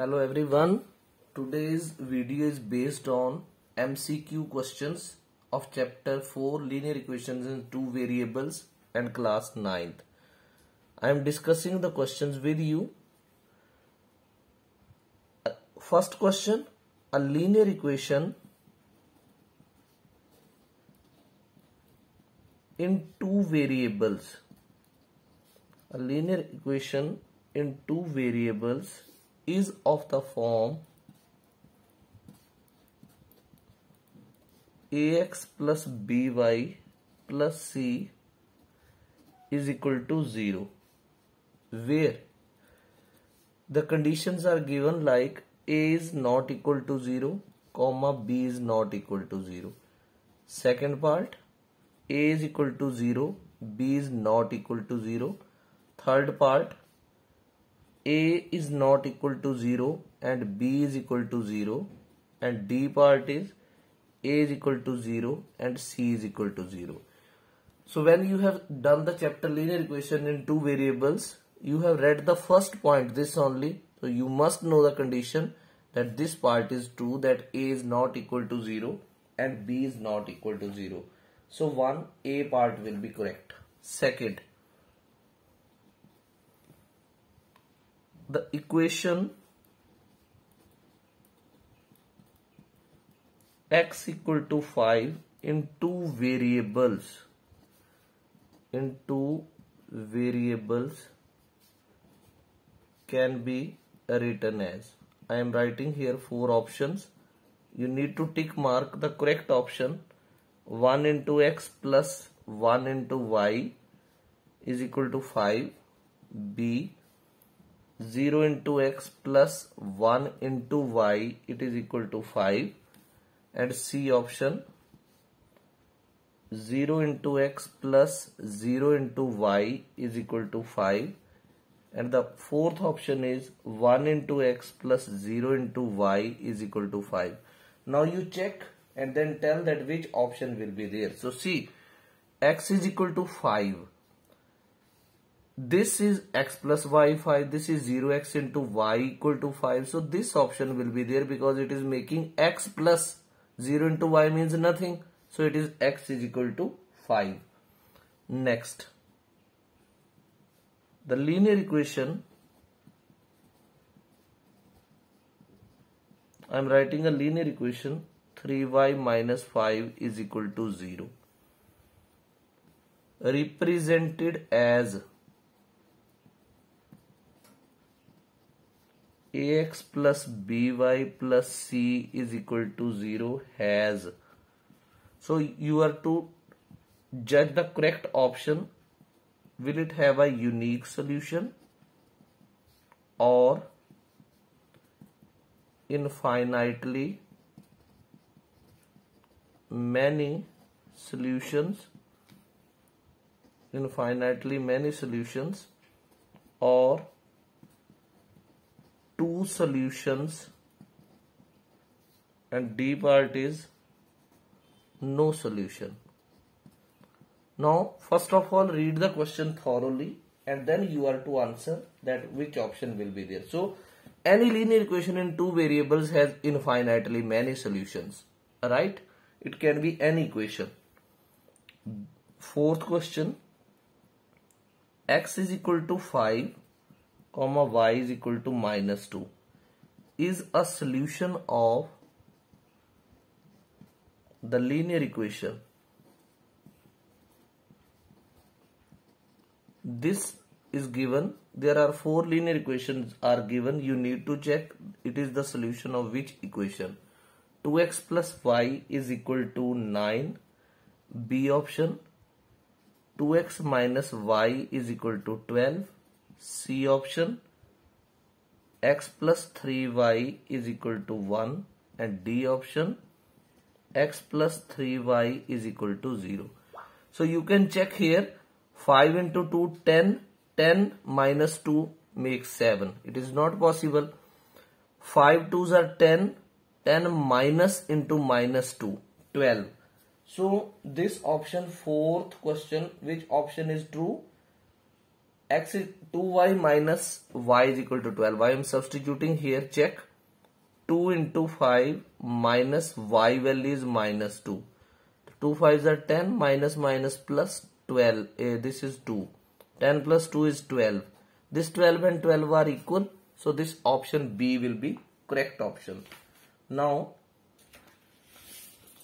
hello everyone today's video is based on mcq questions of chapter 4 linear equations in two variables and class 9th i am discussing the questions with you uh, first question a linear equation in two variables a linear equation in two variables is of the form ax plus by plus c is equal to 0 where the conditions are given like a is not equal to 0 comma b is not equal to 0 second part a is equal to 0 b is not equal to 0 third part a is not equal to 0 and b is equal to 0 and d part is a is equal to 0 and c is equal to 0. So when you have done the chapter linear equation in two variables, you have read the first point, this only. So you must know the condition that this part is true, that a is not equal to 0 and b is not equal to 0. So 1, a part will be correct. Second, the equation x equal to 5 in two variables in two variables can be written as I am writing here four options you need to tick mark the correct option 1 into x plus 1 into y is equal to 5 b 0 into x plus 1 into y it is equal to 5 and C option 0 into x plus 0 into y is equal to 5 and the fourth option is 1 into x plus 0 into y is equal to 5 now you check and then tell that which option will be there so see x is equal to 5 this is x plus y 5 this is 0x into y equal to 5 so this option will be there because it is making x plus 0 into y means nothing so it is x is equal to 5 next the linear equation I am writing a linear equation 3y minus 5 is equal to 0 represented as ax plus by plus c is equal to 0 has. So you are to judge the correct option. Will it have a unique solution or infinitely many solutions infinitely many solutions or two solutions and D part is no solution. Now first of all read the question thoroughly and then you are to answer that which option will be there. So any linear equation in two variables has infinitely many solutions. Right? It can be any equation. Fourth question x is equal to 5 comma y is equal to minus 2 is a solution of the linear equation. This is given. There are four linear equations are given. You need to check it is the solution of which equation. 2x plus y is equal to 9. B option. 2x minus y is equal to 12. C option x plus 3y is equal to 1 and D option x plus 3y is equal to 0. So you can check here 5 into 2 10 10 minus 2 makes 7. It is not possible. 5 2s are 10 10 minus into minus 2 12. So this option fourth question which option is true? x is 2y minus y is equal to 12. I am substituting here. Check 2 into 5 minus y value is minus 2. 2 5s are 10 minus minus plus 12. Uh, this is 2. 10 plus 2 is 12. This 12 and 12 are equal. So this option B will be correct option. Now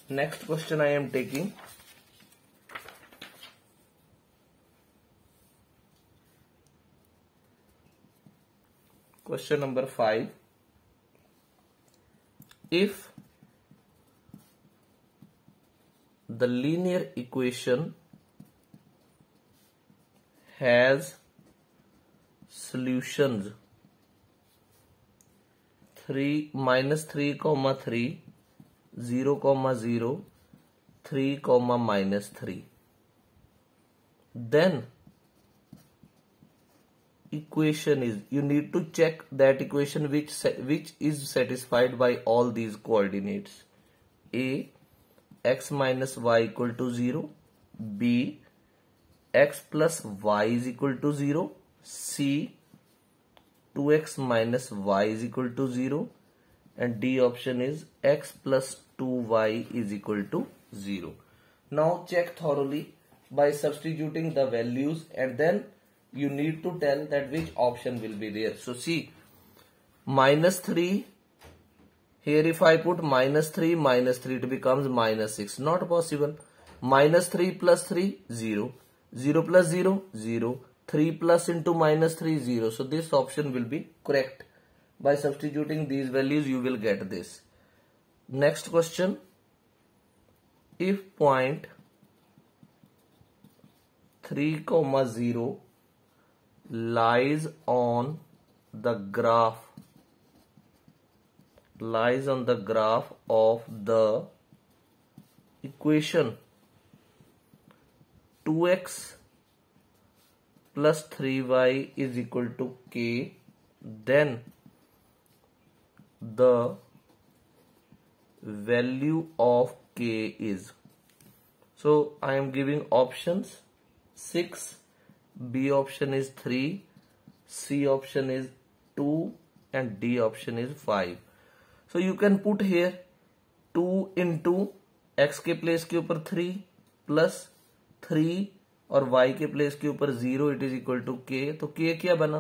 next question I am taking. Question number five if the linear equation has solutions three minus three comma three zero comma zero three comma minus three then equation is you need to check that equation which which is satisfied by all these coordinates a x minus y equal to 0 b x plus y is equal to 0 c 2x minus y is equal to 0 and d option is x plus 2y is equal to 0 now check thoroughly by substituting the values and then you need to tell that which option will be there. So see, minus 3, here if I put minus 3, minus 3, it becomes minus 6. Not possible. Minus 3 plus 3, 0. 0 plus 0, 0. 3 plus into minus 3, 0. So this option will be correct. By substituting these values, you will get this. Next question. If point 3 comma 0 lies on the graph lies on the graph of the equation 2x plus 3y is equal to k then the value of k is so I am giving options 6 B option is three C option is two and D option is five so you can put here two into x के place के ऊपर three plus three और y के place के ऊपर zero it is equal to k तो k क्या बना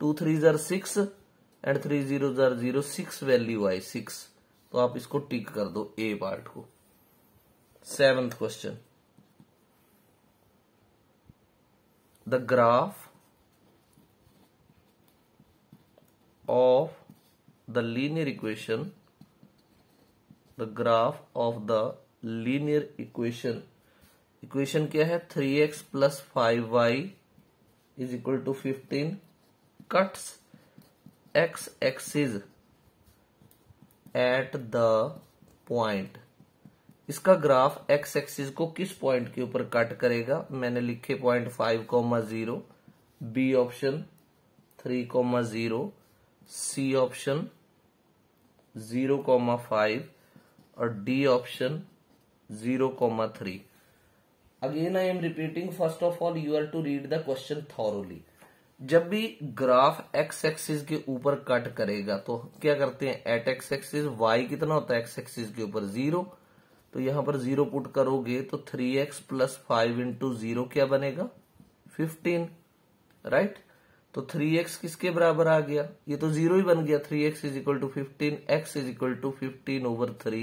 टू थ्री जार सिक्स एंड थ्री जीरो जर zero six value I six तो आप इसको टिक कर दो ए पार्ट को seventh question the graph of the linear equation the graph of the linear equation equation क्या है 3x plus 5y is equal to 15 cuts x axis at the point. इसका graph x axis को किस point के ऊपर cut करेगा मैंने लिखे point five comma zero B option three comma zero C option zero comma five और D option zero comma three again I am repeating first of all you are to read the question thoroughly जब भी graph x axis के ऊपर cut करेगा तो क्या करते हैं एट एक्स एक्सिस वाई कितना होता है एक्स एक्सिस के ऊपर जीरो तो यहां पर जीरो पुट करोगे तो three x plus five into zero क्या बनेगा फिफ्टीन राइट तो थ्री एक्स किसके बराबर आ गया ये तो जीरो ही बन गया three x is equal to fifteen x is equal to fifteen over three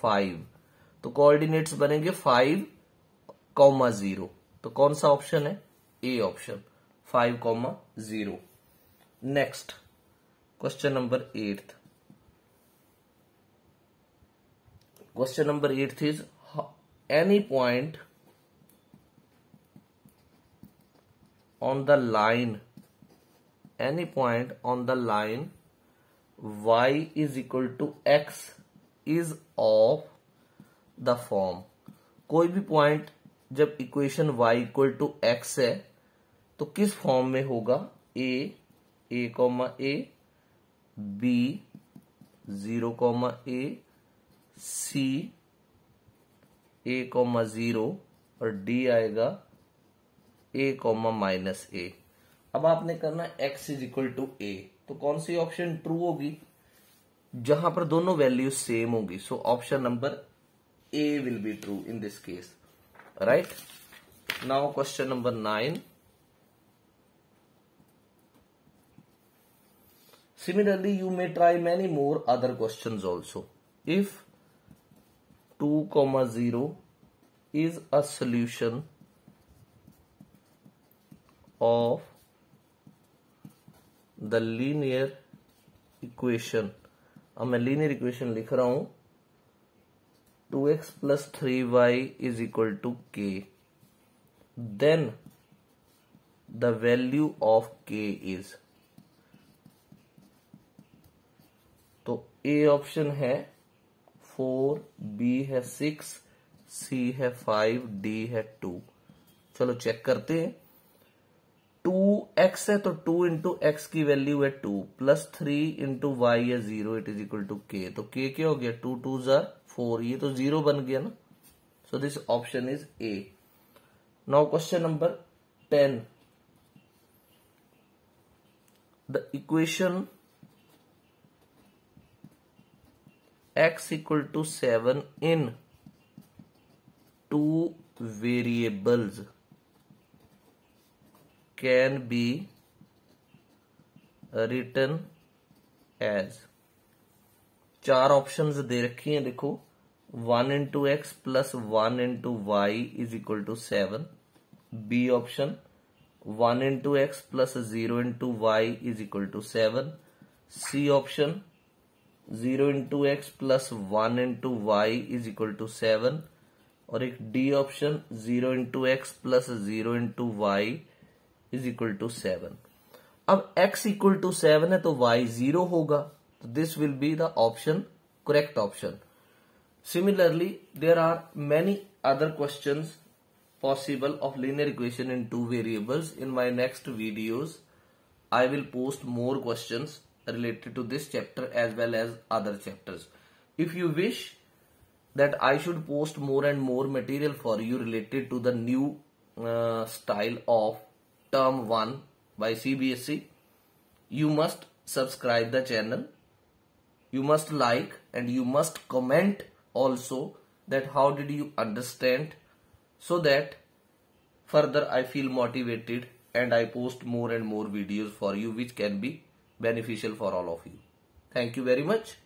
five तो कोऑर्डिनेट्स बनेंगे फाइव कॉमा जीरो तो कौन सा ऑप्शन है A option five comma zero next question number eighth question number eight is any point on the line any point on the line y is equal to x is of the form कोई भी point जब equation y equal to x है तो किस form में होगा a a comma a B zero comma a C a comma zero और D आएगा ए कोमा माइनस ए अब आपने करना x is equal to a तो कौन सी ऑप्शन ट्रू होगी जहां पर दोनों वैल्यू सेम होगी so option number A will be true in this case right now question number nine similarly you may try many more other question also if two comma zero is a solution of the linear equation अब मैं linear equation लिख रहा हूं two x plus three y is equal to k then the value of k is तो A option है four B है six सी है five D है टू चलो चेक करते हैं टू एक्स है तो टू इंटू एक्स की वैल्यू है two plus three into y है zero it is equal to k तो के क्या हो गया टू टू जार फोर ये तो जीरो बन गया ना so this option is A now question number ten the equation x equal to seven in two variables can be written as चार ऑप्शंस दे रखी हैं देखो one into x plus one into y is equal to seven B option one into x plus zero into y is equal to seven C option zero into x plus one into y is equal to seven और एक D option zero into x plus zero into y is equal to seven अब x equal to seven है तो y zero होगा तो this will be the option correct option similarly there are many other question possible of linear equation in two variables in my next videos i will post more questions related to this chapter as well as other chapters. If you wish that I should post more and more material for you related to the new uh, style of term 1 by CBSE, you must subscribe the channel. You must like and you must comment also that how did you understand so that further I feel motivated and I post more and more videos for you which can be beneficial for all of you. Thank you very much.